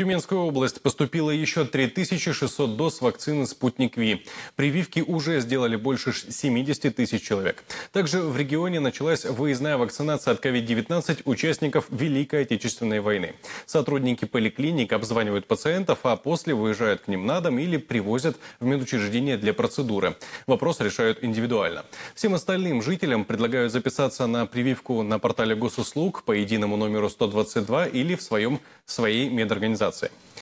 Тюменскую область поступило еще 3600 доз вакцины «Спутник Ви». Прививки уже сделали больше 70 тысяч человек. Также в регионе началась выездная вакцинация от COVID-19 участников Великой Отечественной войны. Сотрудники поликлиник обзванивают пациентов, а после выезжают к ним на дом или привозят в медучреждение для процедуры. Вопрос решают индивидуально. Всем остальным жителям предлагают записаться на прививку на портале госуслуг по единому номеру 122 или в своем, своей медорганизации.